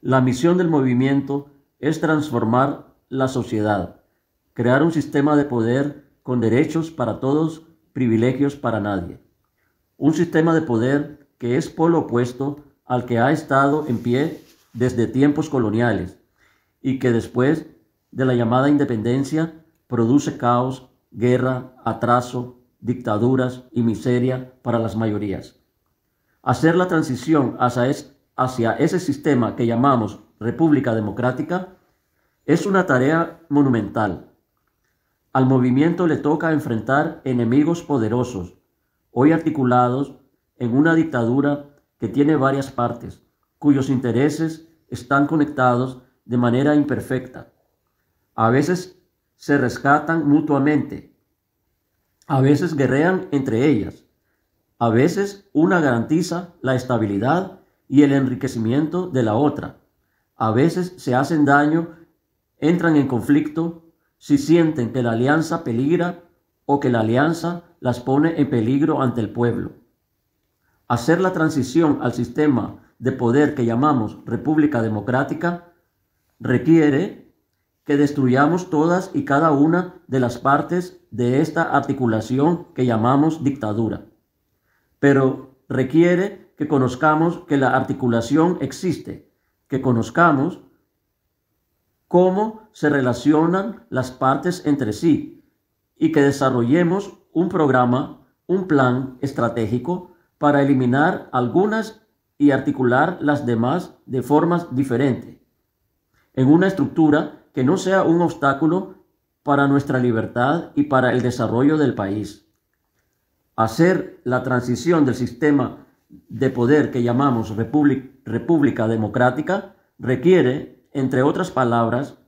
La misión del movimiento es transformar la sociedad, crear un sistema de poder con derechos para todos, privilegios para nadie. Un sistema de poder que es polo opuesto al que ha estado en pie desde tiempos coloniales y que después de la llamada independencia produce caos, guerra, atraso, dictaduras y miseria para las mayorías. Hacer la transición hacia, hacia ese sistema que llamamos República Democrática es una tarea monumental. Al movimiento le toca enfrentar enemigos poderosos, hoy articulados en una dictadura que tiene varias partes, cuyos intereses están conectados de manera imperfecta. A veces se rescatan mutuamente, a veces guerrean entre ellas, a veces una garantiza la estabilidad y el enriquecimiento de la otra. A veces se hacen daño, entran en conflicto, si sienten que la alianza peligra o que la alianza las pone en peligro ante el pueblo. Hacer la transición al sistema de poder que llamamos República Democrática requiere que destruyamos todas y cada una de las partes de esta articulación que llamamos dictadura. Pero requiere que conozcamos que la articulación existe, que conozcamos cómo se relacionan las partes entre sí y que desarrollemos un programa, un plan estratégico para eliminar algunas y articular las demás de formas diferentes, en una estructura que no sea un obstáculo para nuestra libertad y para el desarrollo del país. Hacer la transición del sistema de poder que llamamos República Democrática requiere, entre otras palabras,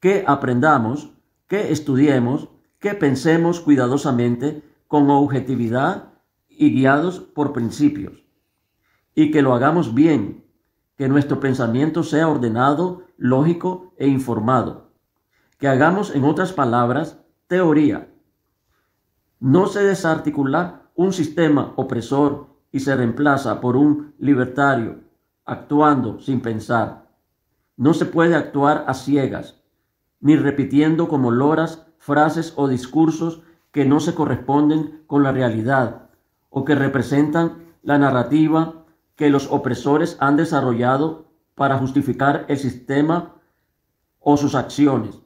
que aprendamos, que estudiemos, que pensemos cuidadosamente con objetividad y guiados por principios, y que lo hagamos bien, que nuestro pensamiento sea ordenado, lógico e informado, que hagamos, en otras palabras, teoría. No se desarticular un sistema opresor y se reemplaza por un libertario actuando sin pensar. No se puede actuar a ciegas, ni repitiendo como loras frases o discursos que no se corresponden con la realidad o que representan la narrativa que los opresores han desarrollado para justificar el sistema o sus acciones.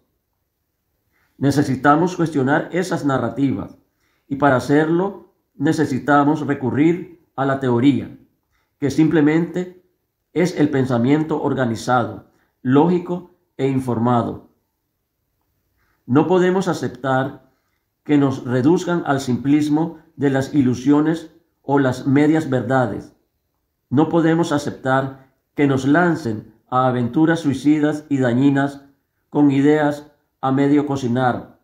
Necesitamos cuestionar esas narrativas y para hacerlo necesitamos recurrir a la teoría, que simplemente es el pensamiento organizado, lógico e informado. No podemos aceptar que nos reduzcan al simplismo de las ilusiones o las medias verdades. No podemos aceptar que nos lancen a aventuras suicidas y dañinas con ideas a medio cocinar,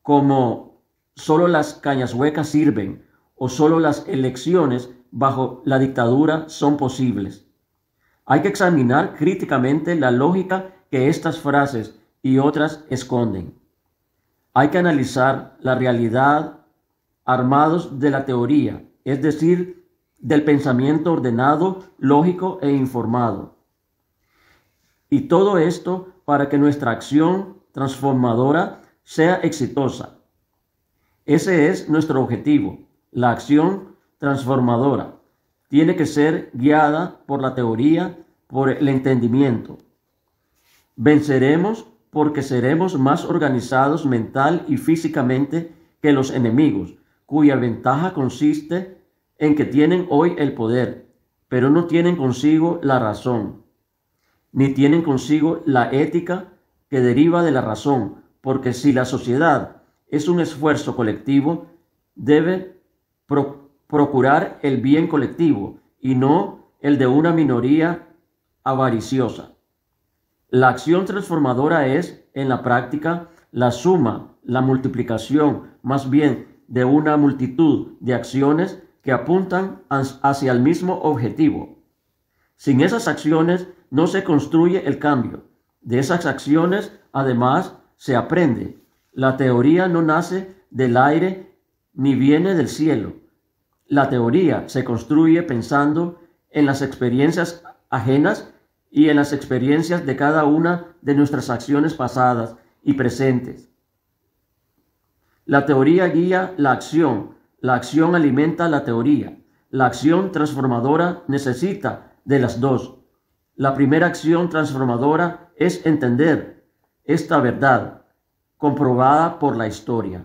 como solo las cañas huecas sirven o solo las elecciones bajo la dictadura son posibles. Hay que examinar críticamente la lógica que estas frases y otras esconden. Hay que analizar la realidad armados de la teoría, es decir, del pensamiento ordenado, lógico e informado. Y todo esto para que nuestra acción transformadora sea exitosa. Ese es nuestro objetivo, la acción transformadora. Tiene que ser guiada por la teoría, por el entendimiento. Venceremos porque seremos más organizados mental y físicamente que los enemigos, cuya ventaja consiste en que tienen hoy el poder, pero no tienen consigo la razón, ni tienen consigo la ética que deriva de la razón, porque si la sociedad es un esfuerzo colectivo, debe procurar el bien colectivo y no el de una minoría avariciosa. La acción transformadora es, en la práctica, la suma, la multiplicación, más bien, de una multitud de acciones que apuntan hacia el mismo objetivo. Sin esas acciones no se construye el cambio. De esas acciones, además, se aprende. La teoría no nace del aire ni viene del cielo. La teoría se construye pensando en las experiencias ajenas y en las experiencias de cada una de nuestras acciones pasadas y presentes. La teoría guía la acción, la acción alimenta la teoría, la acción transformadora necesita de las dos. La primera acción transformadora es entender esta verdad, comprobada por la historia.